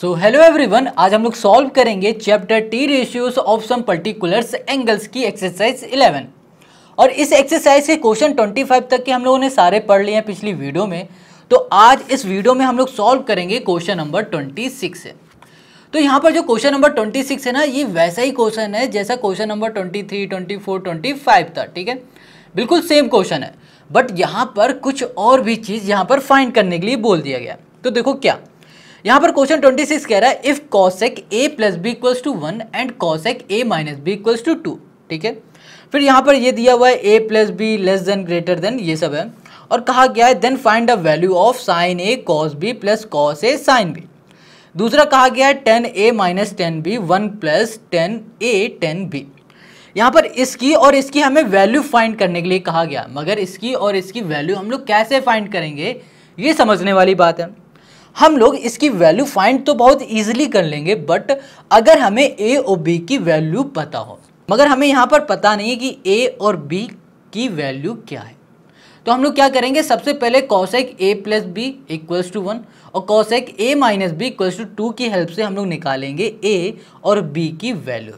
so hello everyone आज हम लोग सॉल्व करेंगे chapter T ratios of some particulars angles की एक्सरसाइज 11 और इस एक्सरसाइज के क्वेश्चन 25 तक के हम लोगों ने सारे पढ़ लिए हैं पिछली वीडियो में तो आज इस वीडियो में हम लोग सॉल्व करेंगे क्वेश्चन नंबर 26 है तो यहाँ पर जो क्वेश्चन नंबर 26 है ना ये वैसा ही क्वेश्चन है जैसा question number twenty three twenty था ठीक है बिल्कुल सेम क्वेश्चन है बट यहाँ पर कुछ और भी चीज़ यहाँ पर फाइंड करने के लिए बोल दिया गया तो देखो क्या यहाँ पर क्वेश्चन 26 कह रहा है if cosec A plus B equals to one and cosec A minus B equals to two ठीक है फिर यहाँ पर ये दिया हुआ है A plus B less than greater than ये सब है और कहा गया है then find the value of sine A cos B plus cos A sine B दूसरा कहा गया है tan A minus tan B one plus tan A ten B यहाँ पर इसकी और इसकी हमें वैल्यू फाइंड करने के लिए कहा गया मगर इसकी और इसकी वैल्यू हम लोग कैसे फाइंड करेंगे ये समझने वाली बात है हम लोग इसकी वैल्यू फाइंड तो बहुत ईजिली कर लेंगे बट अगर हमें ए और बी की वैल्यू पता हो मगर हमें यहाँ पर पता नहीं है कि ए और बी की वैल्यू क्या है तो हम लोग क्या करेंगे सबसे पहले cosec A plus B equals to one और cosec A minus B equals to two की हेल्प से हम लोग निकालेंगे ए और बी की वैल्यू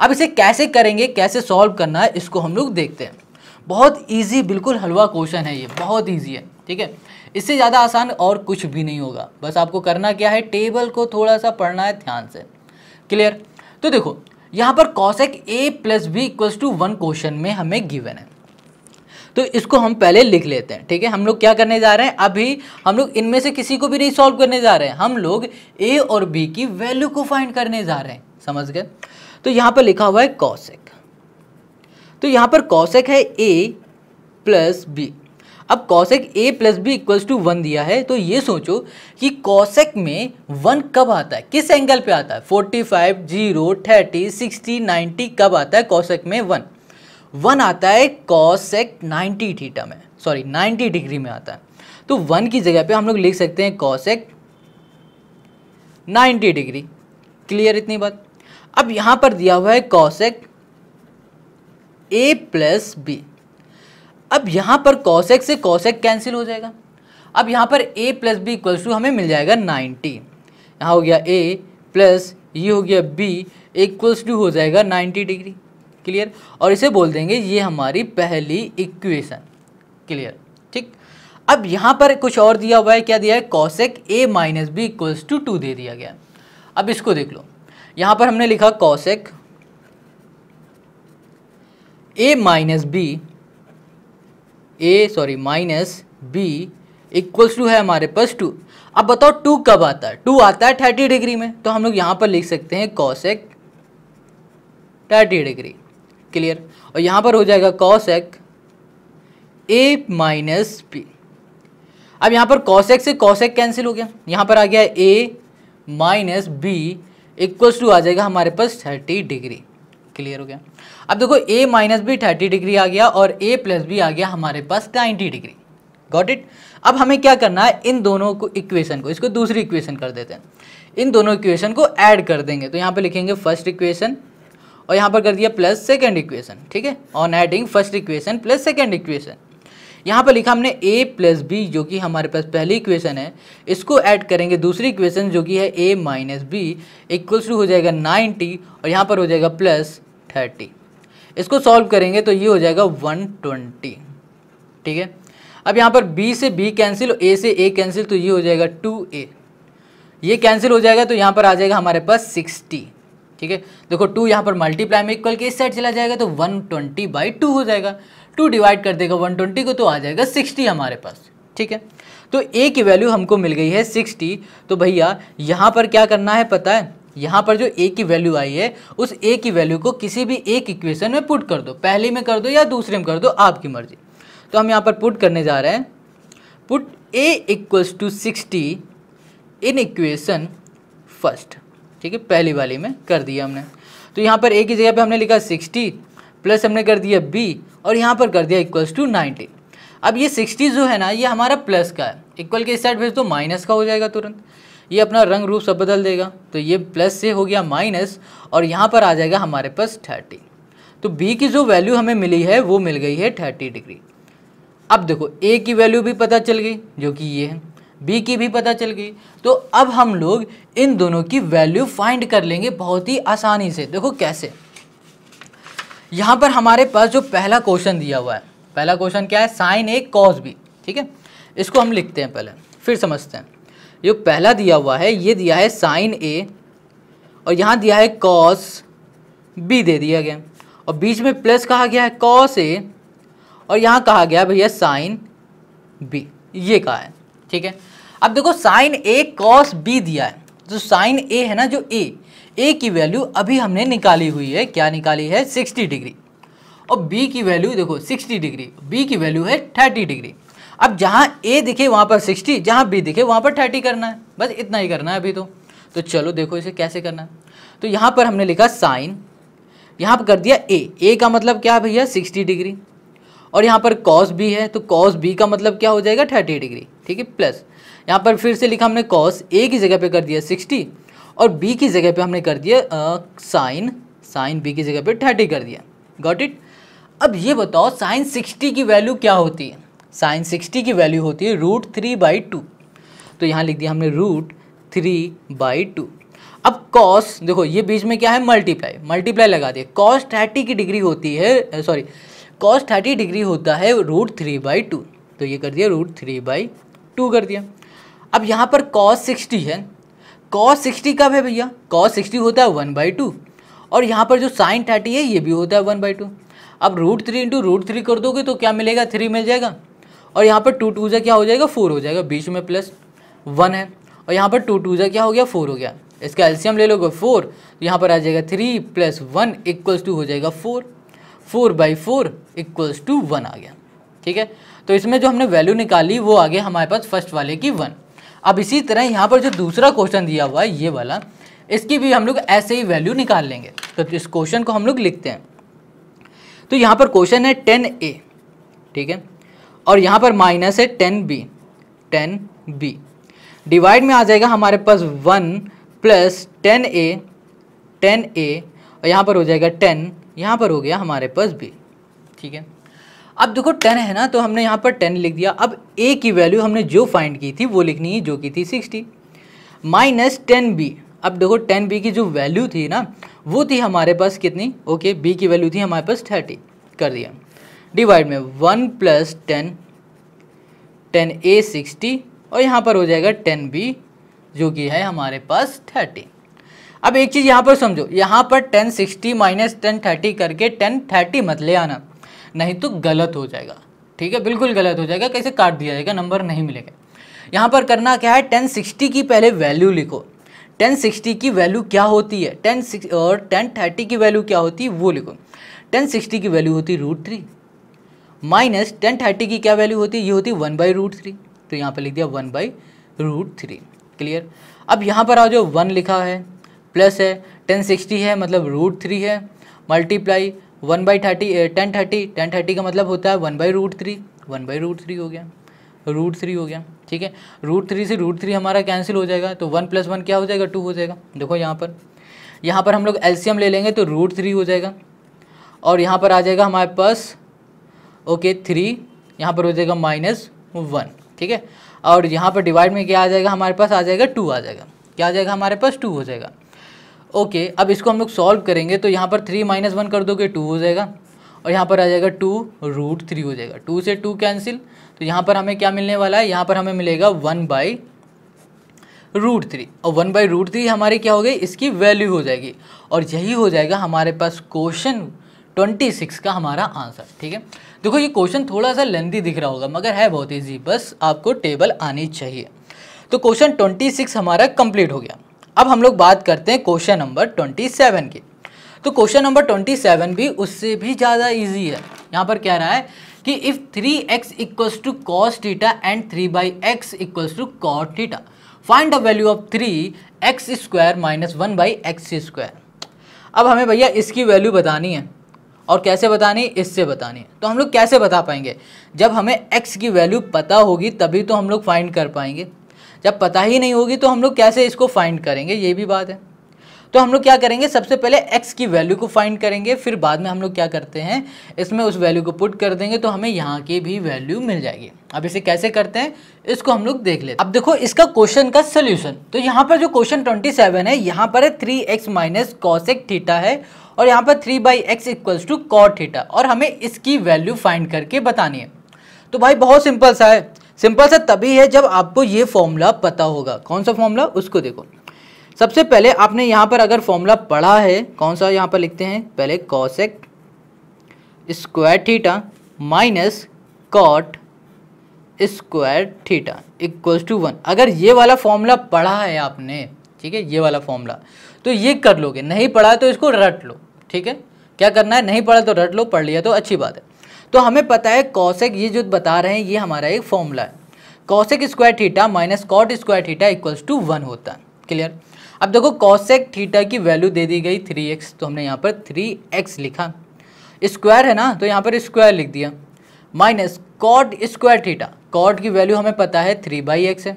अब इसे कैसे करेंगे कैसे सॉल्व करना है इसको हम लोग देखते हैं बहुत ईजी बिल्कुल हलवा क्वेश्चन है ये बहुत ईजी है ठीक है इससे ज़्यादा आसान और कुछ भी नहीं होगा बस आपको करना क्या है टेबल को थोड़ा सा पढ़ना है ध्यान से क्लियर तो देखो यहाँ पर cosec A plus B equals to one question में हमें गिवन है तो इसको हम पहले लिख लेते हैं ठीक है हम लोग क्या करने जा रहे हैं अभी हम लोग इनमें से किसी को भी नहीं सॉल्व करने जा रहे हैं हम लोग ए और बी की वैल्यू को फाइंड करने जा रहे हैं समझ गए तो यहाँ पर लिखा हुआ है कॉशेक तो यहाँ पर कॉशेक है ए प्लस बी अब cosec A plus B equals to one दिया है तो ये सोचो कि कौशेक में वन कब आता है किस एंगल पे आता है forty five zero thirty sixty ninety कब आता है कॉसेक में वन वन आता है कॉसेक नाइन्टी थीटा में सॉरी नाइन्टी डिग्री में आता है तो वन की जगह पे हम लोग लिख सकते हैं कॉसेक नाइन्टी डिग्री क्लियर इतनी बात अब यहाँ पर दिया हुआ है कॉसेक ए प्लस बी अब यहाँ पर कॉसेक से कॉसेक कैंसिल हो जाएगा अब यहाँ पर A plus B equals to हमें मिल जाएगा नाइन्टी यहाँ हो गया ए प्लस ये हो गया बी इक्वल्स टू हो जाएगा नाइन्टी डिग्री क्लियर और इसे बोल देंगे ये हमारी पहली इक्वेशन क्लियर ठीक अब यहाँ पर कुछ और दिया हुआ है क्या दिया है cosec A minus B equals to two दे दिया गया अब इसको देख लो यहाँ पर हमने लिखा cosec A minus B A sorry minus B equals to है हमारे पास टू अब बताओ टू कब आता है टू आता है थर्टी डिग्री में तो हम लोग यहाँ पर लिख सकते हैं एक थर्टी डिग्री क्लियर और यहाँ पर हो जाएगा एक ए माइनस बी अब यहाँ पर एक से एक कैंसिल हो गया यहाँ पर आ गया A minus B equals to आ जाएगा हमारे पास थर्टी डिग्री क्लियर हो गया अब देखो A minus B thirty degree आ गया और ए प्लस भी आ गया हमारे पास नाइन्टी डिग्री गॉट इट अब हमें क्या करना है इन दोनों को इक्वेशन को इसको दूसरी इक्वेशन कर देते हैं इन दोनों इक्वेशन को ऐड कर देंगे तो यहाँ पे लिखेंगे फर्स्ट इक्वेशन और यहाँ पर कर दिया प्लस सेकेंड इक्वेशन ठीक है on adding first equation plus second equation यहाँ पर लिखा हमने ए प्लस बी जो कि हमारे पास पहली इक्वेशन है इसको ऐड करेंगे दूसरी इक्वेशन जो कि है A minus B equals to हो जाएगा नाइन्टी और यहाँ पर हो जाएगा प्लस थर्टी इसको सॉल्व करेंगे तो ये हो जाएगा वन ट्वेंटी ठीक है अब यहाँ पर बी से बी कैंसिल ए से ए कैंसिल तो ये हो जाएगा टू ए ये कैंसिल हो जाएगा तो यहाँ पर आ जाएगा हमारे पास सिक्सटी ठीक है देखो टू यहाँ पर मल्टीप्लाई में इक्वल के इस साइड चला जाएगा तो वन ट्वेंटी बाई टू हो जाएगा टू डिवाइड कर देगा वन ट्वेंटी को तो आ जाएगा सिक्सटी हमारे पास ठीक है तो ए की वैल्यू हमको मिल गई है सिक्सटी तो भैया यहाँ पर क्या करना है पता है यहाँ पर जो ए की वैल्यू आई है उस ए की वैल्यू को किसी भी एक इक्वेशन में पुट कर दो पहली में कर दो या दूसरे में कर दो आपकी मर्जी तो हम यहाँ पर पुट करने जा रहे हैं put A equals to sixty in equation first ठीक है पहली वाली में कर दिया हमने तो यहाँ पर ए की जगह पे हमने लिखा सिक्सटी प्लस हमने कर दिया बी और यहाँ पर कर दिया इक्वल्स टू नाइन्टी अब ये सिक्सटी जो है ना ये हमारा प्लस का है इक्वल के इस साइड भेज दो माइनस का हो जाएगा तुरंत ये अपना रंग रूप सब बदल देगा तो ये प्लस से हो गया माइनस और यहाँ पर आ जाएगा हमारे पास थर्टी तो बी की जो वैल्यू हमें मिली है वो मिल गई है थर्टी डिग्री अब देखो ए की वैल्यू भी पता चल गई जो कि ये है बी की भी पता चल गई तो अब हम लोग इन दोनों की वैल्यू फाइंड कर लेंगे बहुत ही आसानी से देखो कैसे यहाँ पर हमारे पास जो पहला क्वेश्चन दिया हुआ है पहला क्वेश्चन क्या है साइन ए कॉस बी ठीक है इसको हम लिखते हैं पहले फिर समझते हैं जो पहला दिया हुआ है ये दिया है साइन ए और यहाँ दिया है कॉस बी दे दिया गया और बीच में प्लस कहा गया है कॉस ए और यहाँ कहा गया भैया साइन बी ये कहा है ठीक है अब देखो साइन ए कॉस बी दिया है जो साइन ए है ना जो ए ए की वैल्यू अभी हमने निकाली हुई है क्या निकाली है सिक्सटी डिग्री और बी की वैल्यू देखो सिक्सटी डिग्री बी की वैल्यू है थर्टी डिग्री अब जहाँ ए दिखे वहाँ पर सिक्सटी जहाँ बी दिखे वहाँ पर थर्टी करना है बस इतना ही करना है अभी तो तो चलो देखो इसे कैसे करना है तो यहाँ पर हमने लिखा साइन यहाँ पर कर दिया ए ए का मतलब क्या भैया सिक्सटी डिग्री और यहाँ पर कॉस बी है तो कॉस बी का मतलब क्या हो जाएगा थर्टी डिग्री ठीक है प्लस यहाँ पर फिर से लिखा हमने कॉस ए की जगह पर कर दिया सिक्सटी और बी की जगह पर हमने कर दिया साइन साइन बी की जगह पर थर्टी कर दिया गॉट इट अब ये बताओ साइन सिक्सटी की वैल्यू क्या होती है साइन सिक्सटी की वैल्यू होती है रूट थ्री बाई टू तो यहाँ लिख दिया हमने रूट थ्री बाई टू अब कॉस देखो ये बीच में क्या है मल्टीप्लाई मल्टीप्लाई लगा दिए कॉस थर्टी की डिग्री होती है सॉरी कॉस थर्टी डिग्री होता है रूट थ्री बाई टू तो ये कर दिया रूट थ्री बाई टू कर दिया अब यहाँ पर कॉस सिक्सटी है कॉस सिक्सटी कब है भैया कॉस सिक्सटी होता है वन बाई टू और यहाँ पर जो साइन थर्टी है ये भी होता है वन बाई टू अब root three into root three कर दोगे तो क्या मिलेगा थ्री मिल जाएगा और यहाँ पर टू टू जो क्या हो जाएगा फोर हो जाएगा बीच में प्लस वन है और यहाँ पर टू टू जो क्या हो गया फोर हो गया इसका एल्शियम ले लोगे फोर तो यहाँ पर आ जाएगा three plus one equals to हो जाएगा four four by four equals to one आ गया ठीक है तो इसमें जो हमने वैल्यू निकाली वो आ गया हमारे पास फर्स्ट वाले की वन अब इसी तरह यहाँ पर जो दूसरा क्वेश्चन दिया हुआ है ये वाला इसकी भी हम लोग ऐसे ही वैल्यू निकाल लेंगे तो इस क्वेश्चन को हम लोग लिखते हैं तो यहाँ पर क्वेश्चन है टेन ए ठीक है और यहाँ पर माइनस है tan B tan B divide में आ जाएगा हमारे पास one plus tan A tan A और यहाँ पर हो जाएगा टेन यहाँ पर हो गया हमारे पास बी ठीक है अब देखो टेन है ना तो हमने यहाँ पर टेन लिख दिया अब ए की वैल्यू हमने जो फाइंड की थी वो लिखनी है जो की थी सिक्सटी माइनस टेन बी अब देखो टेन बी की जो वैल्यू थी ना वो थी हमारे पास कितनी ओके बी की वैल्यू थी हमारे पास थर्टी कर दिया डिवाइड में one plus tan tan A sixty और यहाँ पर हो जाएगा टेन बी जो कि है हमारे पास थर्टी अब एक चीज़ यहाँ पर समझो यहाँ पर tan sixty minus tan thirty करके टेन थर्टी मत ले आना नहीं तो गलत हो जाएगा ठीक है बिल्कुल गलत हो जाएगा कैसे काट दिया जाएगा नंबर नहीं मिलेगा यहाँ पर करना क्या है टेन सिक्सटी की पहले वैल्यू लिखो टेन सिक्सटी की वैल्यू क्या होती है टेन और टेन थर्टी की वैल्यू क्या होती है वो लिखो टेन सिक्सटी की वैल्यू होती है root three minus tan thirty की क्या वैल्यू होती है ये होती है वन बाई रूट थ्री तो यहाँ पर लिख दिया one by root three clear अब यहाँ पर आ जो वन लिखा है प्लस है टेन सिक्सटी है मतलब रूट थ्री है multiply one by thirty tan thirty tan thirty का मतलब होता है one by root three one by root three हो गया रूट थ्री हो गया ठीक है रूट थ्री से रूट थ्री हमारा कैंसिल हो जाएगा तो वन प्लस वन क्या हो जाएगा टू हो जाएगा देखो यहाँ पर यहाँ पर हम लोग एल्सियम ले लेंगे तो रूट थ्री हो जाएगा और यहाँ पर आ जाएगा हमारे पास ओके थ्री यहाँ पर हो जाएगा माइनस वन ठीक है और यहाँ पर डिवाइड में क्या आ जाएगा हमारे पास आ जाएगा टू आ जाएगा क्या आ जाएगा हमारे पास टू हो जाएगा ओके अब इसको हम लोग सॉल्व करेंगे तो यहाँ पर थ्री माइनस वन कर दोगे टू हो जाएगा और यहाँ पर आ जाएगा टू रूट थ्री हो जाएगा टू से टू कैंसिल तो यहाँ पर हमें क्या मिलने वाला है यहाँ पर हमें मिलेगा वन बाई रूट थ्री और वन बाई रूट थ्री हमारी क्या हो गई इसकी वैल्यू हो जाएगी और यही हो जाएगा हमारे पास क्वेश्चन ट्वेंटी सिक्स का हमारा आंसर ठीक है देखो ये क्वेश्चन थोड़ा सा लेंदी दिख रहा होगा मगर है बहुत ईजी बस आपको टेबल आनी चाहिए तो क्वेश्चन ट्वेंटी सिक्स हमारा कंप्लीट हो गया अब हम लोग बात करते हैं क्वेश्चन नंबर ट्वेंटी सेवन की तो क्वेश्चन नंबर ट्वेंटी सेवन भी उससे भी ज़्यादा ईजी है यहाँ पर कह रहा है कि if three x equals to cos theta and three by x equals to cot theta find the value of three x square minus one by x square अब हमें भैया इसकी वैल्यू बतानी है और कैसे बतानी इससे बतानी तो हम लोग कैसे बता पाएंगे जब हमें एक्स की वैल्यू पता होगी तभी तो हम लोग फाइंड कर पाएंगे जब पता ही नहीं होगी तो हम लोग कैसे इसको फाइंड करेंगे ये भी बात है तो हम लोग क्या करेंगे सबसे पहले x की वैल्यू को फाइंड करेंगे फिर बाद में हम लोग क्या करते हैं इसमें उस वैल्यू को पुट कर देंगे तो हमें यहाँ की भी वैल्यू मिल जाएगी अब इसे कैसे करते हैं इसको हम लोग देख लेते अब देखो इसका क्वेश्चन का सोल्यूशन तो यहाँ पर जो क्वेश्चन ट्वेंटी सेवन है यहाँ पर है three x minus cosec theta है और यहाँ पर three by x equals to cot theta और हमें इसकी वैल्यू फाइंड करके बतानी है तो भाई बहुत सिंपल सा है सिंपल सा तभी है जब आपको ये फॉर्मूला पता होगा कौन सा फॉर्मूला उसको देखो सबसे पहले आपने यहाँ पर अगर फॉर्मूला पढ़ा है कौन सा यहाँ पर लिखते हैं पहले cosec square theta minus cot square theta equals to one अगर ये वाला फॉर्मूला पढ़ा है आपने ठीक है ये वाला फॉर्मूला तो ये कर लोगे नहीं पढ़ा तो इसको रट लो ठीक है क्या करना है नहीं पढ़ा तो रट लो पढ़ लिया तो अच्छी बात है तो हमें पता है कौशिक ये जो बता रहे हैं ये हमारा एक फॉर्मूला है cosec square theta minus cot square theta equals to one होता है क्लियर अब देखो कौशिक थीटा की वैल्यू दे दी गई थ्री एक्स तो हमने यहाँ पर थ्री एक्स लिखा स्क्वायर है ना तो यहाँ पर स्क्वायर लिख दिया minus cot square theta cot की वैल्यू हमें पता है थ्री बाई एक्स है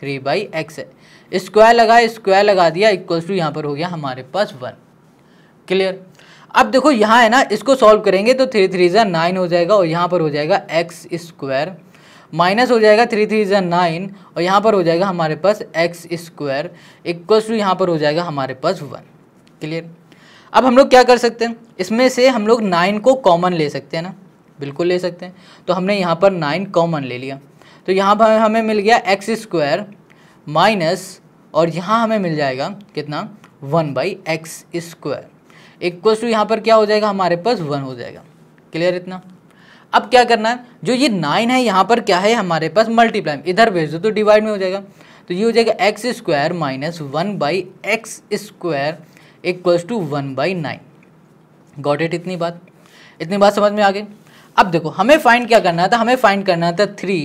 थ्री बाई एक्स है स्क्वायर लगा स्क्वायर लगा दिया इक्वल्स टू यहाँ पर हो गया हमारे पास वन क्लियर अब देखो यहाँ है ना इसको सॉल्व करेंगे तो थ्री थ्री ज़ा नाइन हो जाएगा और यहाँ पर हो जाएगा एक्स स्क्वायर माइनस हो जाएगा थ्री थ्री ज़ा नाइन और यहाँ पर हो जाएगा हमारे पास एक्स स्क्वायर इक्व टू यहाँ पर हो जाएगा हमारे पास वन क्लियर अब हम लोग क्या कर सकते हैं इसमें से हम लोग नाइन को कॉमन ले सकते हैं ना बिल्कुल ले सकते हैं तो हमने यहाँ पर नाइन कॉमन ले लिया तो यहाँ पर हमें मिल गया एक्स स्क्वायर माइनस और यहाँ हमें मिल जाएगा कितना one by x square equal to यहाँ पर क्या हो जाएगा हमारे पास वन हो जाएगा क्लियर इतना अब क्या करना है जो ये नाइन है यहाँ पर क्या है हमारे पास मल्टीप्लाई इधर भेज दो तो डिवाइड में हो जाएगा तो ये हो जाएगा x square minus one by x square equals to one by nine got it इतनी बात इतनी बात समझ में आ गई अब देखो हमें फाइंड क्या करना था हमें फाइंड करना था three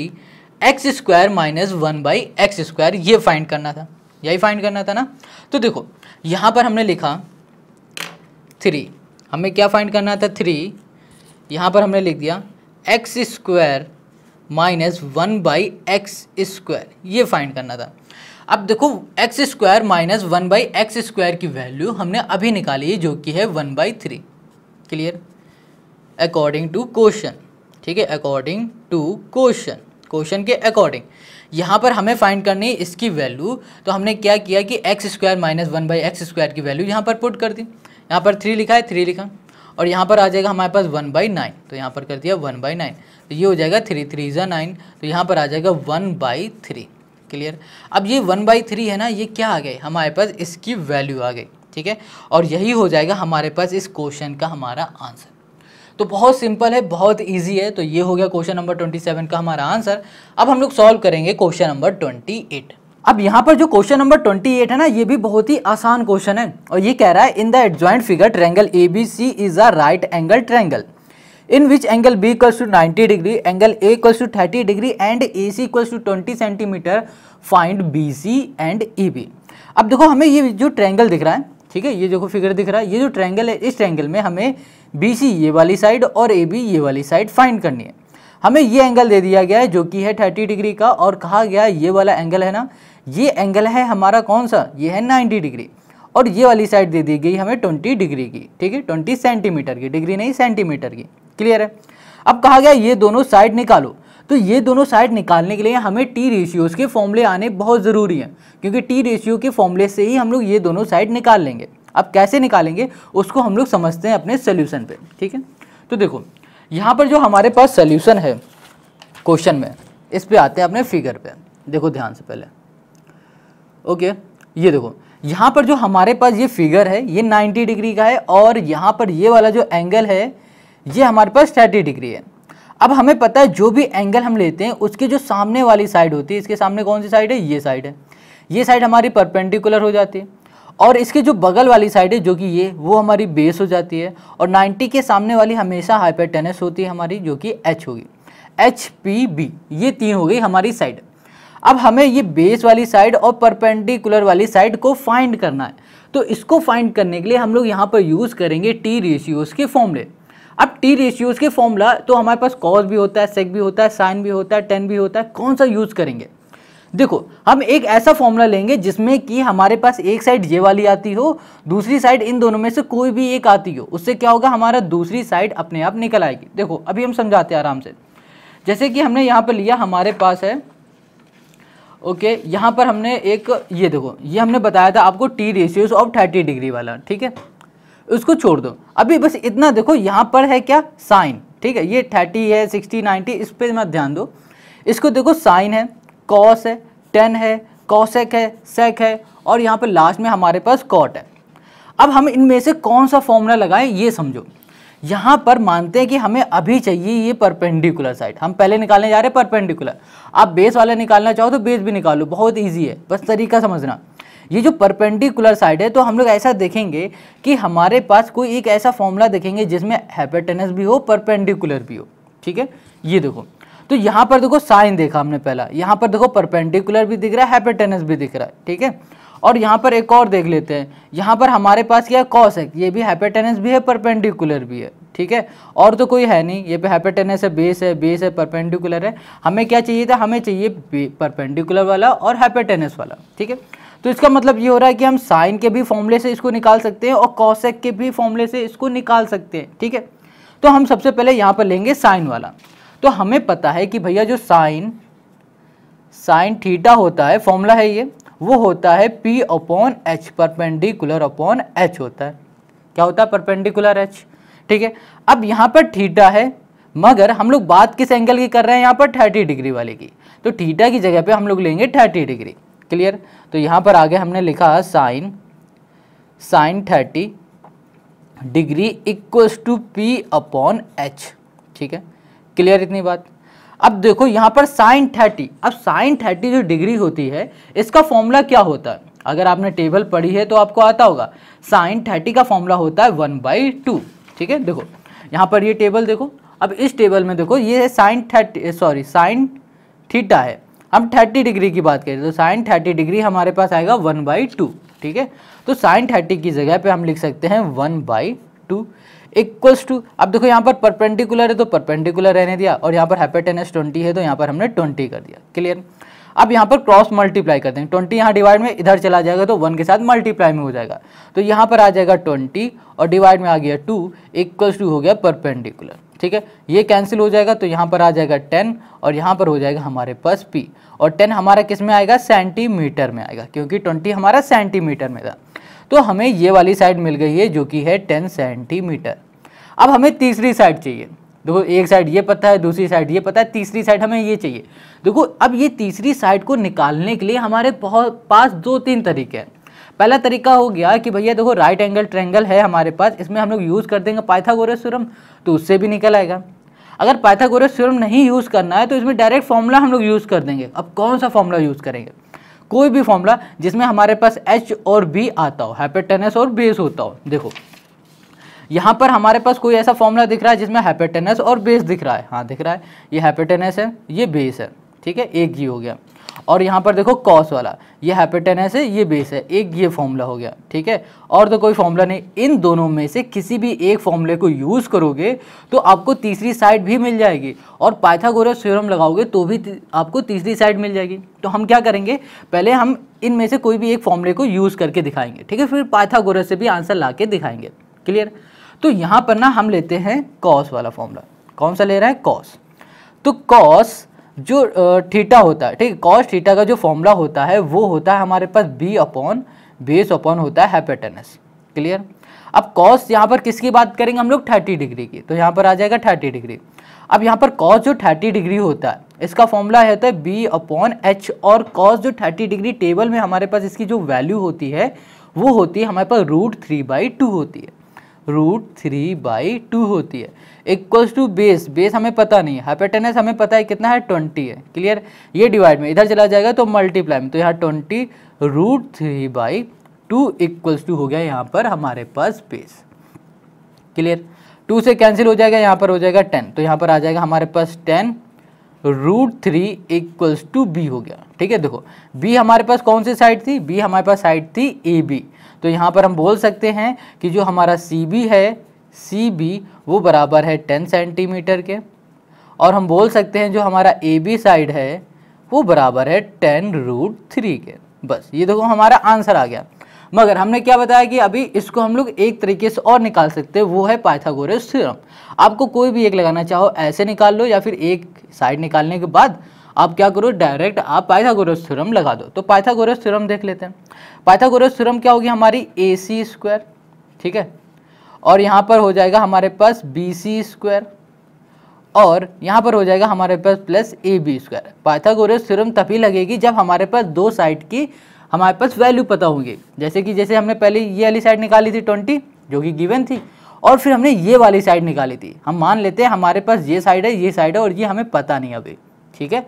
x square minus one by x square ये फाइंड करना था यही फाइंड करना था ना तो देखो यहाँ पर हमने लिखा थ्री हमें क्या फाइंड करना था थ्री यहाँ पर हमने लिख दिया x square minus one by x square ये फाइंड करना था अब देखो x square minus one by x square की वैल्यू हमने अभी निकाली जो कि है one by three clear according to question ठीक है अकॉर्डिंग टू क्वेश्चन क्वेश्चन के अकॉर्डिंग यहाँ पर हमें फाइंड करनी है इसकी वैल्यू तो हमने क्या किया कि x square minus one by x square की वैल्यू यहाँ पर पुट कर दी यहाँ पर थ्री लिखा है थ्री लिखा और यहाँ पर आ जाएगा हमारे पास वन बाई नाइन तो यहाँ पर कर दिया वन बाई नाइन तो ये हो जाएगा थ्री थ्री ज़ा नाइन तो यहाँ पर आ जाएगा वन बाई थ्री क्लियर अब ये वन बाई थ्री है ना ये क्या आ गए हमारे पास इसकी वैल्यू आ गई ठीक है और यही हो जाएगा हमारे पास इस क्वेश्चन का हमारा आंसर तो बहुत सिंपल है बहुत ईजी है तो ये हो गया क्वेश्चन नंबर ट्वेंटी सेवन का हमारा आंसर अब हम लोग सॉल्व करेंगे क्वेश्चन नंबर ट्वेंटी एट अब यहाँ पर जो क्वेश्चन नंबर 28 है ना ये भी बहुत ही आसान क्वेश्चन है और ये कह रहा है in the adjoint figure triangle A B C is a right angle triangle in which angle B equals to 90 degree angle A equals to 30 degree and A C equals to 20 centimetre find B C and E B अब देखो हमें ये जो triangle दिख रहा है ठीक है ये देखो फिगर दिख रहा है ये जो ट्रैंगल है इस ट्रैंगल में हमें बी सी ये वाली साइड और ए बी ये वाली साइड फाइंड करनी है हमें ये एंगल दे दिया गया है जो कि है थर्टी डिग्री का और कहा गया ये वाला एंगल है ना ये एंगल है हमारा कौन सा ये है नाइन्टी डिग्री और ये वाली साइड दे दी गई हमें ट्वेंटी डिग्री की ठीक है ट्वेंटी सेंटीमीटर की डिग्री नहीं सेंटीमीटर की क्लियर है अब कहा गया ये दोनों साइड निकालो तो ये दोनों साइड निकालने के लिए हमें टी रेशियोज़ के फॉर्मूले आने बहुत ज़रूरी हैं क्योंकि टी रेशियो के फॉर्मूले से ही हम लोग ये दोनों साइड निकाल लेंगे अब कैसे निकालेंगे उसको हम लोग समझते हैं अपने सोल्यूशन पे ठीक है तो देखो यहाँ पर जो हमारे पास सोल्यूशन है क्वेश्चन में इस पर आते हैं अपने फिगर पर देखो ध्यान से पहले ओके ये देखो यहाँ पर जो हमारे पास ये फिगर है ये 90 डिग्री का है और यहाँ पर ये वाला जो एंगल है ये हमारे पास 30 डिग्री है अब हमें पता है जो भी एंगल हम लेते हैं उसके जो सामने वाली साइड होती है इसके सामने कौन सी साइड है ये साइड है ये साइड हमारी परपेंडिकुलर हो जाती है और इसके जो बगल वाली साइड है जो कि ये वो हमारी बेस हो जाती है और 90 के सामने वाली हमेशा हाइपरटेनस होती है हमारी जो कि एच होगी एच पी बी ये तीन हो गई हमारी साइड अब हमें ये बेस वाली साइड और परपेंडिकुलर वाली साइड को फाइंड करना है तो इसको फाइंड करने के लिए हम लोग यहाँ पर यूज़ करेंगे टी रेशियोज़ के फॉर्मूले अब टी रेशियोज़ के फॉर्मूला तो हमारे पास कॉज भी होता है सेक भी होता है साइन भी होता है टेन भी होता है कौन सा यूज़ करेंगे देखो हम एक ऐसा फॉर्मूला लेंगे जिसमें कि हमारे पास एक साइड ये वाली आती हो दूसरी साइड इन दोनों में से कोई भी एक आती हो उससे क्या होगा हमारा दूसरी साइड अपने आप निकल आएगी देखो अभी हम समझाते हैं आराम से जैसे कि हमने यहाँ पर लिया हमारे पास है ओके यहाँ पर हमने एक ये देखो ये हमने बताया था आपको T ratios of thirty degree वाला ठीक है उसको छोड़ दो अभी बस इतना देखो यहाँ पर है क्या साइन ठीक है ये थर्टी है सिक्सटी नाइन्टी इस पर मत ध्यान दो इसको देखो साइन है कॉस है टेन है कॉसेक है सेक है और यहाँ पर लास्ट में हमारे पास कॉट है अब हम इनमें से कौन सा फॉर्मूला लगाएं ये समझो यहाँ पर मानते हैं कि हमें अभी चाहिए ये परपेंडिकुलर साइड हम पहले निकालने जा रहे हैं परपेंडिकुलर आप बेस वाला निकालना चाहो तो बेस भी निकालो बहुत ईजी है बस तरीका समझना ये जो परपेंडिकुलर साइड है तो हम लोग ऐसा देखेंगे कि हमारे पास कोई एक ऐसा फॉर्मूला देखेंगे जिसमें हैपेटेनस भी हो परपेंडिकुलर भी हो ठीक है ये देखो तो यहाँ पर देखो साइन देखा हमने पहला यहाँ पर देखो परपेंडिकुलर भी दिख रहा है हाइपरटेनस भी दिख रहा है ठीक है और यहाँ पर एक और देख लेते हैं यहाँ पर हमारे पास क्या है कॉस है ये भी हाइपरटेनस भी है परपेंडिकुलर भी है ठीक है और तो कोई है नहीं ये पे हाइपरटेनस है बेस है बेस है परपेंडिकुलर है हमें क्या चाहिए था हमें चाहिए परपेंडिकुलर वाला और हाइपरटेनस वाला ठीक है तो इसका मतलब ये हो रहा है कि हम साइन के भी फॉर्मूले से इसको निकाल सकते हैं और कॉसेक के भी फॉर्मूले से इसको निकाल सकते हैं ठीक है तो हम सबसे पहले यहाँ पर लेंगे साइन वाला तो हमें पता है कि भैया जो साइन साइन थीटा होता है फॉर्मूला है ये वो होता है P upon H perpendicular upon H होता है क्या होता है परपेंडिकुलर एच ठीक है अब यहाँ पर थीटा है मगर हम लोग बात किस एंगल की कर रहे हैं यहाँ पर थर्टी डिग्री वाले की तो थीटा की जगह पे हम लोग लेंगे थर्टी डिग्री क्लियर तो यहाँ पर आगे हमने लिखा sine sine thirty degree equals to P upon H ठीक है क्लियर इतनी बात अब देखो यहाँ पर साइन थर्टी अब साइन थर्टी जो डिग्री होती है इसका फॉर्मूला क्या होता है अगर आपने टेबल पढ़ी है तो आपको आता होगा साइन थर्टी का फॉर्मूला होता है वन बाई टू ठीक है देखो यहाँ पर ये टेबल देखो अब इस टेबल में देखो ये sine thirty sorry sine theta है हम थर्टी डिग्री की बात करें तो साइन थर्टी डिग्री हमारे पास आएगा वन बाई टू ठीक है तो साइन थर्टी की जगह पर हम लिख सकते हैं one by two equals to अब देखो यहाँ पर परपेंडिकुलर है तो परपेंडिकुलर रहने दिया और यहाँ पर हैपेटेनस ट्वेंटी है तो यहाँ पर हमने ट्वेंटी कर दिया क्लियर अब यहाँ पर क्रॉस मल्टीप्लाई कर देंगे ट्वेंटी यहाँ डिवाइड में इधर चला जाएगा तो वन के साथ मल्टीप्लाई में हो जाएगा तो यहाँ पर आ जाएगा ट्वेंटी और डिवाइड में आ गया टू इक्वल्स टू हो गया परपेंडिकुलर ठीक है ये कैंसिल हो जाएगा तो यहाँ पर आ जाएगा टेन और यहाँ पर हो जाएगा हमारे पास पी और टेन हमारा किस में आएगा सेंटीमीटर में आएगा क्योंकि ट्वेंटी हमारा सेंटीमीटर में था तो हमें ये वाली साइड मिल गई है जो कि है टेन सेंटीमीटर अब हमें तीसरी साइड चाहिए देखो एक साइड ये पता है दूसरी साइड ये पता है तीसरी साइड हमें ये चाहिए देखो अब ये तीसरी साइड को निकालने के लिए हमारे बहुत पास दो तीन तरीके हैं पहला तरीका हो गया कि भैया देखो राइट एंगल ट्रेंगल है हमारे पास इसमें हम लोग यूज़ कर देंगे पाइथागोरस थ्योरम तो उससे भी निकल आएगा अगर पाइथागोरस थ्योरम नहीं यूज़ करना है तो इसमें डायरेक्ट फॉर्मूला हम लोग यूज़ कर देंगे अब कौन सा फॉर्मूला यूज़ करेंगे कोई भी फॉर्मूला जिसमें हमारे पास एच और बी आता हो हैपेटेनस और बेस होता हो देखो यहाँ पर हमारे पास कोई ऐसा फॉर्मूला दिख रहा है जिसमें हैपेटेनस और बेस दिख रहा है हाँ दिख रहा है ये हैपेटेनस है ये बेस है ठीक है एक ही हो गया और यहाँ पर देखो कॉस वाला ये हैपेटेनस है ये बेस है एक ये फॉर्मूला हो गया ठीक है और तो कोई फॉर्मूला नहीं इन दोनों में से किसी भी एक फॉर्मूले को यूज़ करोगे तो आपको तीसरी साइड भी मिल जाएगी और पाइथागोरस थ्योरम लगाओगे तो भी आपको तीसरी साइड मिल जाएगी तो हम क्या करेंगे पहले हम इन में से कोई भी एक फॉर्मूले को यूज़ करके दिखाएंगे ठीक है फिर पाइथागोरस से भी आंसर ला दिखाएंगे क्लियर तो यहाँ पर ना हम लेते हैं कॉस वाला फॉर्मूला कौन सा ले रहा है कॉस तो कॉस जो थीटा होता है ठीक कॉस थीटा का जो फॉर्मूला होता है वो होता है हमारे पास बी अपॉन बेस अपॉन होता है हेपेटनस क्लियर अब कॉस यहाँ पर किसकी बात करेंगे हम लोग थर्टी डिग्री की तो यहाँ पर आ जाएगा थर्टी डिग्री अब यहाँ पर कॉस जो थर्टी डिग्री होता है इसका फॉर्मूला होता है बी अपॉन एच और कॉस जो थर्टी डिग्री टेबल में हमारे पास इसकी जो वैल्यू होती है वो होती है हमारे पास रूट थ्री बाई टू होती है रूट थ्री बाई टू होती है इक्वल्स टू बेस बेस हमें पता नहीं है हाइपेटेनस हमें पता है कितना है ट्वेंटी है क्लियर ये डिवाइड में इधर चला जाएगा तो मल्टीप्लाई में तो यहाँ twenty root three by two equals to हो गया यहाँ पर हमारे पास बेस क्लियर टू से कैंसिल हो जाएगा यहाँ पर हो जाएगा टेन तो यहाँ पर आ जाएगा हमारे पास ten root three equals to B हो गया ठीक है देखो बी हमारे पास कौन सी साइड थी बी हमारे पास साइड थी ए बी तो यहाँ पर हम बोल सकते हैं कि जो हमारा सी बी है सी बी वो बराबर है टेन सेंटीमीटर के और हम बोल सकते हैं जो हमारा ए बी साइड है वो बराबर है टेन रूट थ्री के बस ये देखो हमारा आंसर आ गया मगर हमने क्या बताया कि अभी इसको हम लोग एक तरीके से और निकाल सकते हैं वो है पाइथागोरस थ्योरम आपको कोई भी एक लगाना चाहो ऐसे निकाल लो या फिर एक साइड निकालने के बाद आप क्या करो डायरेक्ट आप पाइथागोरस थ्योरम लगा दो तो पाइथागोरस थ्योरम देख लेते हैं पाइथागोरस थ्योरम क्या होगी हमारी ए सी स्क्वायर ठीक है और यहाँ पर हो जाएगा हमारे पास बी सी स्क्वायर और यहाँ पर हो जाएगा हमारे पास plus A B square Pythagoras theorem तभी लगेगी जब हमारे पास दो साइड की हमारे पास वैल्यू पता होंगी जैसे कि जैसे हमने पहले ये वाली साइड निकाली थी ट्वेंटी जो कि गिवन थी और फिर हमने ये वाली साइड निकाली थी हम मान लेते हैं हमारे पास ये साइड है ये साइड है और ये हमें पता नहीं अभी ठीक है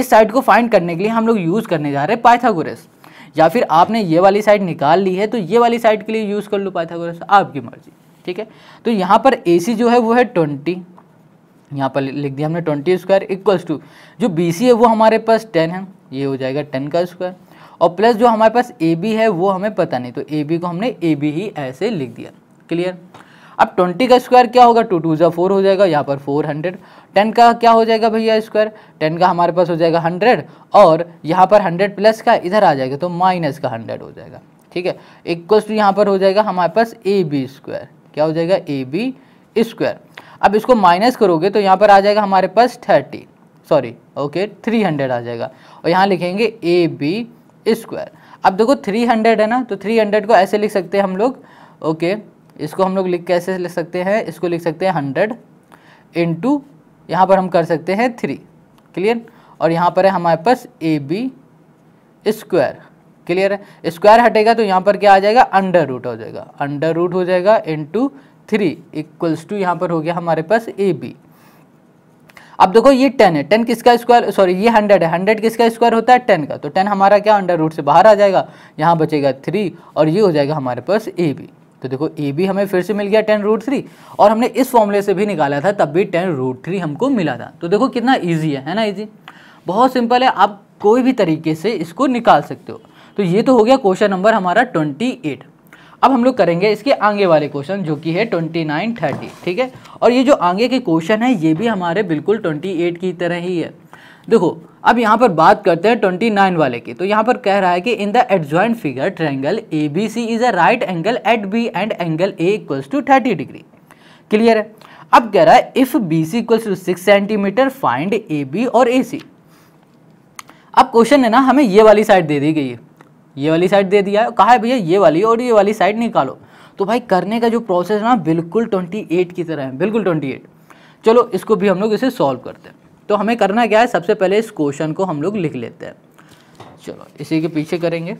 इस साइड को फाइंड करने के लिए हम लोग यूज़ करने जा रहे हैं पाइथागोरस या फिर आपने ये वाली साइड निकाल ली है तो ये वाली साइड के लिए यूज़ कर लो पाइथागोरस आपकी मर्जी ठीक है तो यहाँ पर ए जो है वो है ट्वेंटी यहाँ पर लिख दिया हमने ट्वेंटी स्क्वायर इक्वल्स टू जो बी सी है वो हमारे पास टेन है ये हो जाएगा टेन का स्क्वायर और प्लस जो हमारे पास ए बी है वो हमें पता नहीं तो ए बी को हमने ए बी ही ऐसे लिख दिया क्लियर अब ट्वेंटी का स्क्वायर क्या होगा टू टू ज़ा फोर हो जाएगा यहाँ पर फोर हंड्रेड टेन का क्या हो जाएगा भैया स्क्वायर टेन का हमारे पास हो जाएगा हंड्रेड और यहाँ पर हंड्रेड प्लस का इधर आ जाएगा तो माइनस का हंड्रेड हो जाएगा ठीक है इक्वल टू यहाँ पर हो जाएगा हमारे पास ए बी स्क्वायर क्या हो जाएगा ए बी स्क्वायर अब इसको माइनस करोगे तो यहाँ पर आ जाएगा हमारे पास thirty sorry okay three hundred आ जाएगा और यहाँ लिखेंगे ए बी स्क्वायर अब देखो थ्री हंड्रेड है ना तो थ्री हंड्रेड को ऐसे लिख सकते हैं हम लोग ओके okay, इसको हम लोग लिख कैसे लिख सकते हैं इसको लिख सकते हैं हंड्रेड इंटू यहाँ पर हम कर सकते हैं थ्री क्लियर और यहाँ पर है हमारे पास ए बी स्क्वायर क्लियर है स्क्वायर हटेगा तो यहाँ पर क्या आ जाएगा अंडर रूट हो जाएगा अंडर रूट हो जाएगा इंटू थ्री इक्वल्स टू यहाँ पर हो गया हमारे पास ए बी अब देखो ये टेन है टेन किसका स्क्वायर सॉरी ये हंड्रेड है हंड्रेड किसका स्क्वायर होता है टेन का तो टेन हमारा क्या अंडर रूट से बाहर आ जाएगा यहाँ बचेगा थ्री और ये हो जाएगा हमारे पास ए बी तो देखो ए बी हमें फिर से मिल गया टेन रूट थ्री और हमने इस फॉर्मूले से भी निकाला था तब भी टेन रूट थ्री हमको मिला था तो देखो कितना ईजी है है ना ईजी बहुत सिंपल है आप कोई भी तरीके से इसको निकाल सकते हो तो ये तो हो गया क्वेश्चन नंबर हमारा ट्वेंटी एट अब हम लोग करेंगे इसके आगे वाले क्वेश्चन जो कि है ट्वेंटी नाइन थर्टी ठीक है और ये जो आगे के क्वेश्चन है ये भी हमारे बिल्कुल ट्वेंटी एट की तरह ही है देखो अब यहाँ पर बात करते हैं ट्वेंटी नाइन वाले की तो यहाँ पर कह रहा है कि in the adjoint figure triangle A B C is a right angle at B and angle A equals to thirty degree clear है अब कह रहा है if B C equals to six centimetre find A B और A सी अब question है ना हमें ये वाली साइड दे दी गई ये वाली साइड दे दिया है कहा है भैया ये वाली और ये वाली साइड निकालो तो भाई करने का जो प्रोसेस है ना बिल्कुल एट की तरह है बिल्कुल एट चलो इसको भी हम लोग इसे सॉल्व करते हैं तो हमें करना क्या है सबसे पहले इस क्वेश्चन को हम लोग लिख लेते हैं चलो इसी के पीछे करेंगे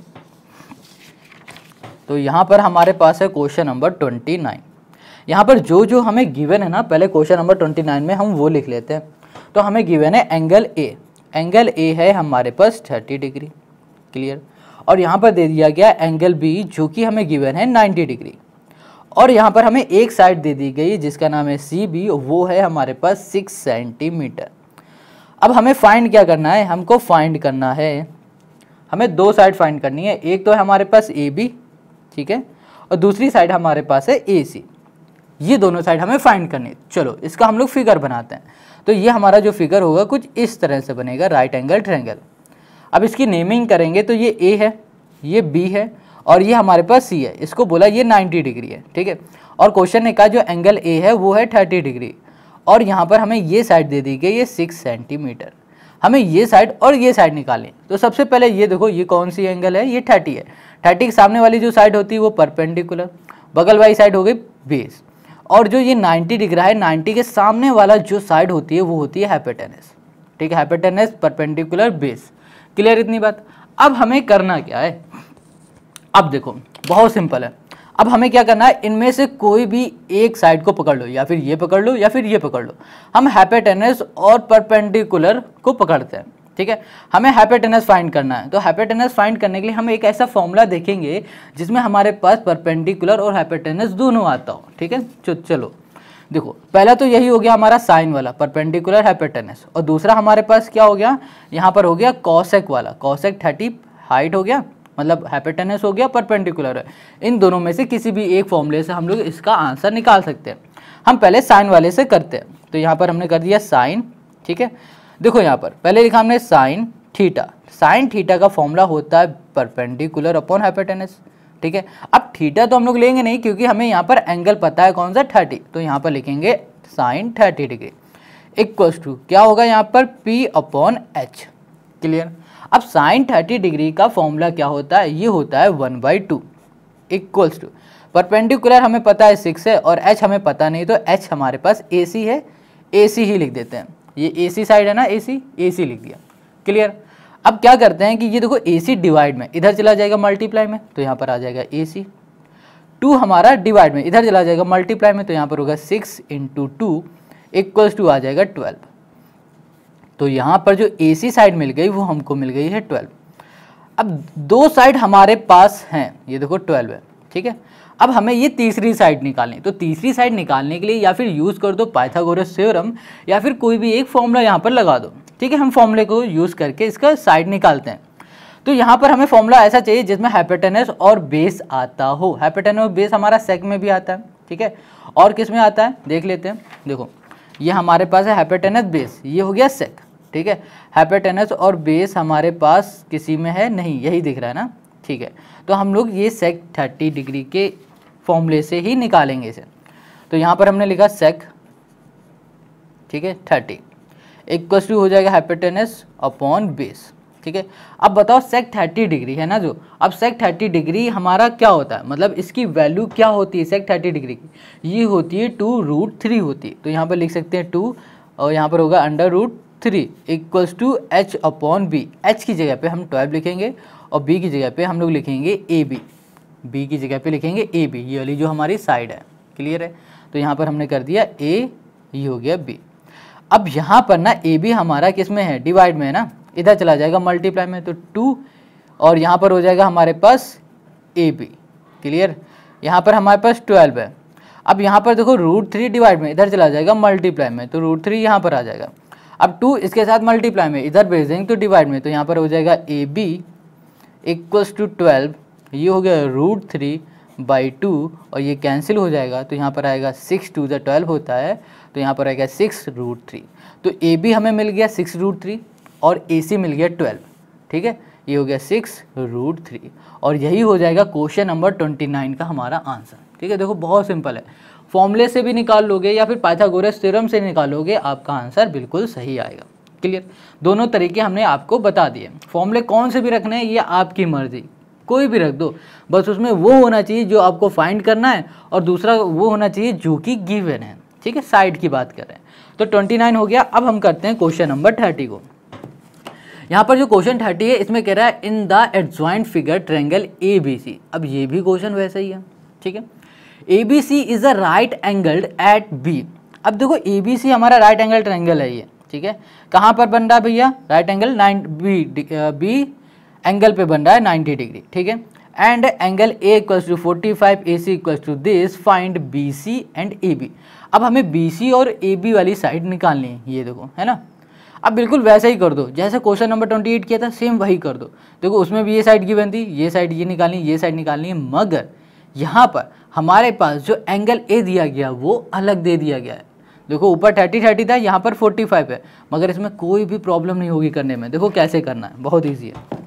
तो यहाँ पर हमारे पास है क्वेश्चन नंबर ट्वेंटी नाइन यहाँ पर जो जो हमें गिवन है ना पहले क्वेश्चन नंबर ट्वेंटी नाइन में हम वो लिख लेते हैं तो हमें गिवन है एंगल ए एंगल ए है हमारे पास थर्टी डिग्री क्लियर और यहाँ पर दे दिया गया एंगल बी जो कि हमें गिवन है नाइन्टी डिग्री और यहाँ पर हमें एक साइड दे दी गई जिसका नाम है सी बी वो है हमारे पास सिक्स सेंटीमीटर अब हमें फाइंड क्या करना है हमको फाइंड करना है हमें दो साइड फाइंड करनी है एक तो है हमारे पास ए बी ठीक है और दूसरी साइड हमारे पास है ए सी ये दोनों साइड हमें फाइंड करनी है चलो इसका हम लोग फिगर बनाते हैं तो ये हमारा जो फिगर होगा कुछ इस तरह से बनेगा राइट एंगल ट्रैंगल अब इसकी नेमिंग करेंगे तो ये ए है ये बी है और ये हमारे पास सी है इसको बोला ये 90 डिग्री है ठीक है और क्वेश्चन ने कहा जो एंगल ए है वो है 30 डिग्री और यहाँ पर हमें ये साइड दे दी गई ये सिक्स सेंटीमीटर हमें ये साइड और ये साइड निकालें तो सबसे पहले ये देखो ये कौन सी एंगल है ये थर्टी है थर्टी के सामने वाली जो साइड होती है वो परपेंडिकुलर बगल वाली साइड हो गई बेस और जो ये नाइन्टी डिग्री है नाइन्टी के सामने वाला जो साइड होती है वो होती है हैपेटेनस ठीक है हैपेटेनस परपेंडिकुलर बेस क्लियर इतनी बात अब हमें करना क्या है अब देखो बहुत सिंपल है अब हमें क्या करना है इनमें से कोई भी एक साइड को पकड़ लो या फिर ये पकड़ लो या फिर ये पकड़ लो हम हैपेटेनस और परपेंडिकुलर को पकड़ते हैं ठीक है हमें हैपेटेनस फाइंड करना है तो हैपेटेनस फाइंड करने के लिए हम एक ऐसा फॉर्मूला देखेंगे जिसमें हमारे पास परपेंडिकुलर और हैपेटेनस दोनों आता हो ठीक है चलो देखो पहला तो यही हो गया हमारा साइन वाला परपेंडिकुलर हैपेटेनस और दूसरा हमारे पास क्या हो गया यहाँ पर हो गया कॉसेक वाला कॉसेक थर्टी हाइट हो गया मतलब हैपेटनस हो गया परपेंडिकुलर है इन दोनों में से किसी भी एक फॉर्मूले से हम लोग इसका आंसर निकाल सकते हैं हम पहले साइन वाले से करते हैं तो यहाँ पर हमने कर दिया साइन ठीक है देखो यहाँ पर पहले लिखा हमने साइन थीटा साइन थीटा का फॉर्मूला होता है परपेंडिकुलर अपॉन हाइपोटेनस ठीक है अब थीटा तो हम लोग लेंगे नहीं क्योंकि हमें यहाँ पर एंगल पता है कौन सा थर्टी तो यहाँ पर लिखेंगे sine thirty degree equal to क्या होगा यहाँ पर पी अपॉन एच क्लियर अब साइन थर्टी डिग्री का फॉर्मूला क्या होता है ये होता है one by two equals to perpendicular हमें पता है सिक्स है और एच हमें पता नहीं तो एच हमारे पास ए सी है ए सी ही लिख देते हैं ये ए सी साइड है ना ए सी ए सी लिख दिया क्लियर अब क्या करते हैं कि ये देखो ए सी डिवाइड में इधर चला जाएगा मल्टीप्लाई में तो यहाँ पर आ जाएगा ए सी टू हमारा डिवाइड में इधर चला जाएगा मल्टीप्लाई में तो यहाँ पर होगा six into two equals to आ जाएगा ट्वेल्व तो यहाँ पर जो ए सी साइड मिल गई वो हमको मिल गई है ट्वेल्व अब दो साइड हमारे पास हैं ये देखो ट्वेल्व है ठीक है अब हमें ये तीसरी साइड निकालनी तो तीसरी साइड निकालने के लिए या फिर यूज़ कर दो पाइथागोरस थ्योरम या फिर कोई भी एक फॉर्मूला यहाँ पर लगा दो ठीक है हम फॉर्मूले को यूज़ करके इसका साइड निकालते हैं तो यहाँ पर हमें फॉर्मूला ऐसा चाहिए जिसमें हैपेटेनस और बेस आता हो हाइपेटेनस और बेस हमारा सेक में भी आता है ठीक है और किस में आता है देख लेते हैं देखो ये हमारे पास है हैपेटेनस बेस ये हो गया सेक ठीक है हेपेटेनस और बेस हमारे पास किसी में है नहीं यही दिख रहा है ना ठीक है तो हम लोग ये सेक थर्टी डिग्री के फॉर्मूले से ही निकालेंगे इसे तो यहाँ पर हमने लिखा सेक ठीक है थर्टी एक क्वेश्चन हो जाएगा हेपेटेनस अपॉन बेस ठीक है अब बताओ सेक थर्टी डिग्री है ना जो अब सेक थर्टी डिग्री हमारा क्या होता है मतलब इसकी वैल्यू क्या होती है सेक थर्टी डिग्री की ये होती है टू रूट थ्री होती है तो यहाँ पर लिख सकते हैं टू और यहाँ पर होगा under root three equals to H upon B H की जगह पे हम ट्वेल्व लिखेंगे और बी की जगह पे हम लोग लिखेंगे ए बी बी की जगह पे लिखेंगे ए बी ये वाली जो हमारी साइड है क्लियर है तो यहाँ पर हमने कर दिया ए ये हो गया बी अब यहाँ पर ना ए बी हमारा किस में है डिवाइड में है ना इधर चला जाएगा मल्टीप्लाई में तो टू और यहाँ पर हो जाएगा हमारे पास ए बी क्लियर यहाँ पर हमारे पास ट्वेल्व है अब यहाँ पर देखो रूट थ्री डिवाइड में इधर चला जाएगा मल्टीप्लाई में तो रूट थ्री यहाँ पर आ जाएगा अब टू इसके साथ मल्टीप्लाई में इधर भेज देंगे तो डिवाइड में तो यहाँ पर हो जाएगा A B equals to twelve ये हो गया रूट थ्री बाई टू और ये कैंसिल हो जाएगा तो यहाँ पर आएगा सिक्स टू जो ट्वेल्व होता है तो यहाँ पर आएगा सिक्स रूट थ्री तो ए बी हमें मिल गया सिक्स रूट थ्री और ए सी मिल गया ट्वेल्व ठीक है ये हो गया सिक्स रूट थ्री और यही हो जाएगा क्वेश्चन नंबर ट्वेंटी नाइन का हमारा आंसर ठीक है देखो बहुत सिंपल है फॉर्मूले से भी निकाल लोगे या फिर पाइथागोरस थ्योरम से निकालोगे आपका आंसर बिल्कुल सही आएगा क्लियर दोनों तरीके हमने आपको बता दिए फॉर्मूले कौन से भी रखने हैं ये आपकी मर्जी कोई भी रख दो बस उसमें वो होना चाहिए जो आपको फाइंड करना है और दूसरा वो होना चाहिए जो कि गिवन है ठीक है साइड की बात कर रहे हैं तो ट्वेंटी नाइन हो गया अब हम करते हैं क्वेश्चन नंबर थर्टी को यहाँ पर जो क्वेश्चन थर्टी है इसमें कह रहा है in the adjoint figure triangle A B C अब ये भी क्वेश्चन वैसा ही है ठीक है A B C is a right angled at B अब देखो ए बी सी हमारा राइट एंगल ट्रैंगल है ये ठीक है कहाँ पर बन रहा है भैया right angle nine B B angle पे बन रहा है नाइन्टी डिग्री ठीक है and angle A equal to forty five A C equal to this find B C and A B अब हमें बी सी और ए बी वाली साइड निकालनी है ये देखो है ना अब बिल्कुल वैसा ही कर दो जैसे क्वेश्चन नंबर ट्वेंटी एट किया था सेम वही कर दो देखो उसमें भी ये साइड की बनती ये साइड ये निकालनी ये साइड निकालनी है मगर यहाँ पर हमारे पास जो एंगल ए दिया गया वो अलग दे दिया गया है देखो ऊपर थर्टी थर्टी था यहाँ पर फोर्टी फाइव है मगर इसमें कोई भी प्रॉब्लम नहीं होगी करने में देखो कैसे करना है बहुत ईजी है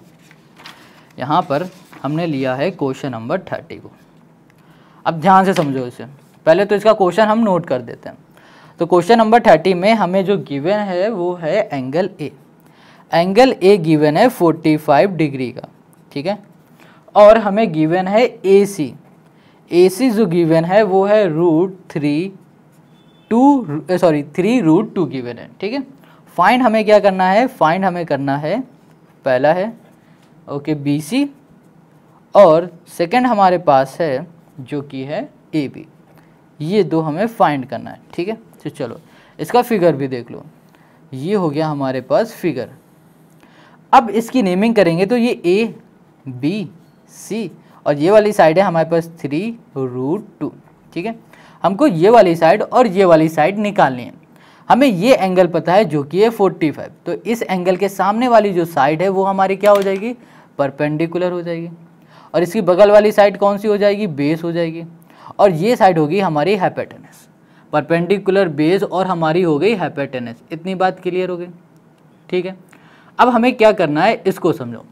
यहाँ पर हमने लिया है क्वेश्चन नंबर थर्टी को अब ध्यान से समझो इसे पहले तो इसका क्वेश्चन हम नोट कर देते हैं तो क्वेश्चन नंबर थर्टी में हमें जो गिवन है वो है angle A angle A given है फोर्टी फाइव डिग्री का ठीक है और हमें गिवन है ए सी ए सी जो गिवन है वो है root three two sorry three root two given है ठीक है फाइंड हमें क्या करना है फाइंड हमें करना है पहला है ओके बी सी और सेकंड हमारे पास है जो कि है ए बी ये दो हमें फाइंड करना है ठीक है तो चलो इसका फिगर भी देख लो ये हो गया हमारे पास फिगर अब इसकी नेमिंग करेंगे तो ये ए बी सी और ये वाली साइड है हमारे पास थ्री रूट टू ठीक है हमको ये वाली साइड और ये वाली साइड निकालनी है हमें ये एंगल पता है जो कि है फोर्टी फाइव तो इस एंगल के सामने वाली जो साइड है वो हमारी क्या हो जाएगी परपेंडिकुलर हो जाएगी और इसकी बगल वाली साइड कौन सी हो जाएगी बेस हो जाएगी और ये साइड होगी हमारी हैपेटेनस परपेंडिकुलर बेस और हमारी हो गई हैपेटेनस इतनी बात क्लियर हो गई ठीक है अब हमें क्या करना है इसको समझो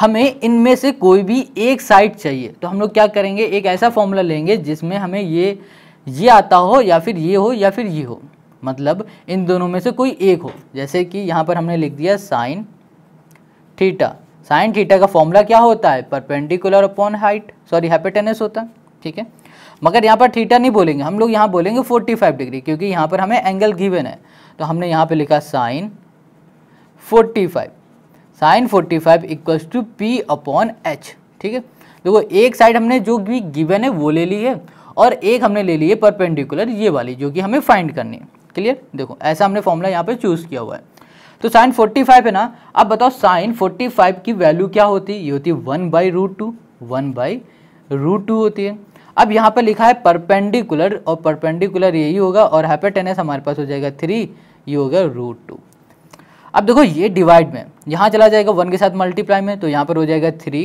हमें इनमें से कोई भी एक साइड चाहिए तो हम लोग क्या करेंगे एक ऐसा फॉर्मूला लेंगे जिसमें हमें ये ये आता हो या फिर ये हो या फिर ये हो मतलब इन दोनों में से कोई एक हो जैसे कि यहाँ पर हमने लिख दिया साइन थीटा साइन थीटा का फॉर्मूला क्या होता है perpendicular upon height sorry hypotenuse होता है ठीक है मगर यहाँ पर थीटा नहीं बोलेंगे हम लोग यहाँ बोलेंगे 45 डिग्री क्योंकि यहाँ पर हमें एंगल गिवन है तो हमने यहाँ पे लिखा sine 45 sine forty five equals to P upon H ठीक है देखो एक साइड हमने जो भी गिवन है वो ले ली है और एक हमने ले ली है परपेंडिकुलर ये वाली जो कि हमें फाइंड करनी है क्लियर देखो ऐसा हमने फॉर्मूला यहाँ पे चूज़ किया हुआ है तो साइन 45 है ना अब बताओ साइन 45 की वैल्यू क्या होती है ये होती है one by root two one by root two होती है अब यहाँ पर लिखा है परपेंडिकुलर और परपेंडिकुलर यही होगा और हाइपर हमारे पास हो जाएगा थ्री ये होगा रूट टू अब देखो ये डिवाइड में यहाँ चला जाएगा वन के साथ मल्टीप्लाई में तो यहाँ पर हो जाएगा थ्री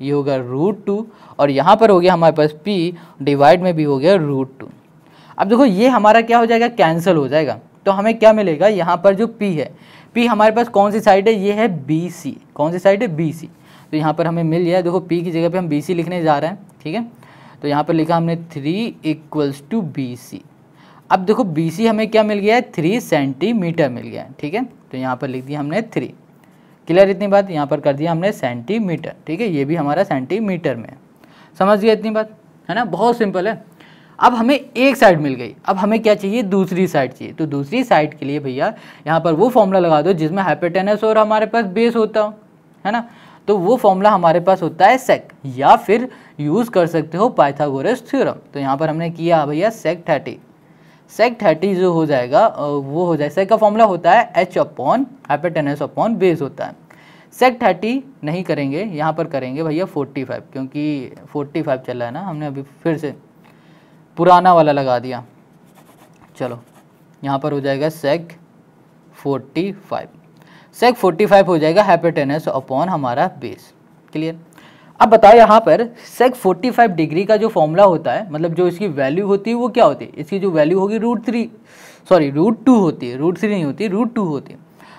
ये होगा रूट टू और यहाँ पर हो गया हमारे पास p डिवाइड में भी हो गया रूट टू अब देखो ये हमारा क्या हो जाएगा कैंसिल हो जाएगा तो हमें क्या मिलेगा यहाँ पर जो p है p हमारे पास कौन सी साइड है ये है बी सी कौन सी साइड है बी सी तो यहाँ पर हमें मिल गया देखो p की जगह पे हम बी सी लिखने जा रहे हैं ठीक है तो यहाँ पर लिखा हमने three equals to B C अब देखो बी सी हमें क्या मिल गया है थ्री सेंटीमीटर मिल गया है ठीक है तो यहाँ पर लिख दिया हमने थ्री क्लियर इतनी बात यहाँ पर कर दिया हमने सेंटीमीटर ठीक है ये भी हमारा सेंटीमीटर में समझ गया इतनी बात है ना बहुत सिंपल है अब हमें एक साइड मिल गई अब हमें क्या चाहिए दूसरी साइड चाहिए तो दूसरी साइड के लिए भैया यहाँ पर वो फॉर्मूला लगा दो जिसमें हाइपेटेनस और हमारे पास बेस होता हो है ना तो वो फॉर्मूला हमारे पास होता है सेक या फिर यूज़ कर सकते हो पाइथागोरस थ्योरम तो यहाँ पर हमने किया भैया सेक थर्टी सेक थर्टी जो हो जाएगा वो हो जाएगा सेक का फॉर्मूला होता है H upon hypotenuse upon base होता है सेक थर्टी नहीं करेंगे यहाँ पर करेंगे भैया फोर्टी फाइव क्योंकि फोर्टी फाइव चल रहा है ना हमने अभी फिर से पुराना वाला लगा दिया चलो यहाँ पर हो जाएगा sec forty five sec forty five हो जाएगा हाइपेटेनस अपॉन हमारा बेस क्लियर अब बताओ यहाँ पर सेक 45 डिग्री का जो फॉर्मूला होता है मतलब जो इसकी वैल्यू होती है वो क्या होती है इसकी जो वैल्यू होगी root three sorry root two होती है रूट थ्री नहीं होती रूट टू होती है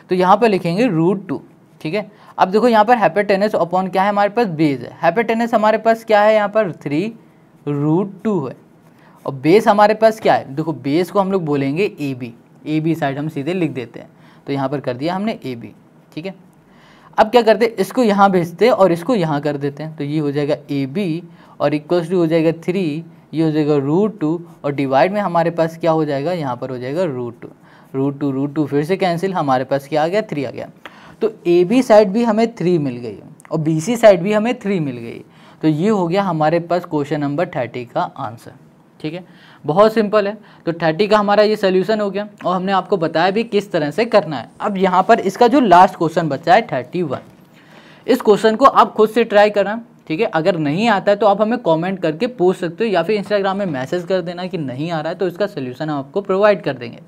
तो यहाँ पर लिखेंगे रूट टू ठीक है अब देखो यहाँ पर हैपेटेनस अपॉन क्या है हमारे पास बेस है हैपेटेनस हमारे पास क्या है यहाँ पर थ्री रूट टू है और बेस हमारे पास क्या है देखो बेस को हम लोग बोलेंगे A B A B side हम सीधे लिख देते हैं तो यहाँ पर कर दिया हमने ए बी ठीक है अब क्या करते हैं इसको यहाँ भेजते हैं और इसको यहाँ कर देते हैं तो ये हो जाएगा ए बी और इक्वल्स टू हो जाएगा थ्री ये हो जाएगा रूट टू और डिवाइड में हमारे पास क्या हो जाएगा यहाँ पर हो जाएगा root two root two root two फिर से कैंसिल हमारे पास क्या आ गया थ्री आ गया तो ए बी साइड भी हमें थ्री मिल गई और बी सी साइड भी हमें थ्री मिल गई तो ये हो गया हमारे पास क्वेश्चन नंबर थर्टी का आंसर ठीक है बहुत सिंपल है तो थर्टी का हमारा ये सोल्यूशन हो गया और हमने आपको बताया भी किस तरह से करना है अब यहाँ पर इसका जो लास्ट क्वेश्चन बचा है थर्टी वन इस क्वेश्चन को आप खुद से ट्राई करना ठीक है अगर नहीं आता है तो आप हमें कमेंट करके पूछ सकते हो या फिर इंस्टाग्राम में मैसेज कर देना कि नहीं आ रहा है तो इसका सोल्यूशन हम आपको प्रोवाइड कर देंगे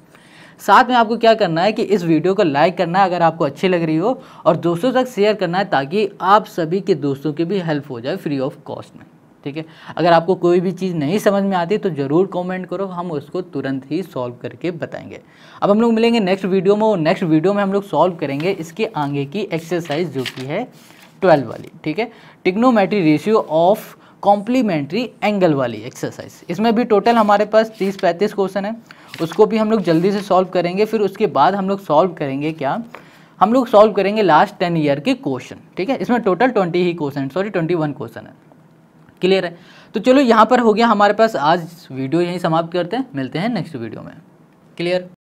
साथ में आपको क्या करना है कि इस वीडियो को लाइक करना है अगर आपको अच्छी लग रही हो और दोस्तों तक शेयर करना है ताकि आप सभी के दोस्तों की भी हेल्प हो जाए फ्री ऑफ कॉस्ट में ठीक है अगर आपको कोई भी चीज़ नहीं समझ में आती तो ज़रूर कमेंट करो हम उसको तुरंत ही सॉल्व करके बताएंगे अब हम लोग मिलेंगे नेक्स्ट वीडियो में और नेक्स्ट वीडियो में हम लोग सॉल्व करेंगे इसके आगे की एक्सरसाइज जो की है ट्वेल्व वाली ठीक है trigonometry ratio of complementary angle वाली एक्सरसाइज इसमें भी टोटल हमारे पास तीस पैंतीस क्वेश्चन है उसको भी हम लोग जल्दी से सॉल्व करेंगे फिर उसके बाद हम लोग सॉल्व करेंगे क्या हम लोग सॉल्व करेंगे लास्ट टेन ईयर के क्वेश्चन ठीक है इसमें टोटल ट्वेंटी ही question sorry twenty one question है क्लियर है तो चलो यहाँ पर हो गया हमारे पास आज वीडियो यहीं समाप्त करते हैं मिलते हैं नेक्स्ट वीडियो में क्लियर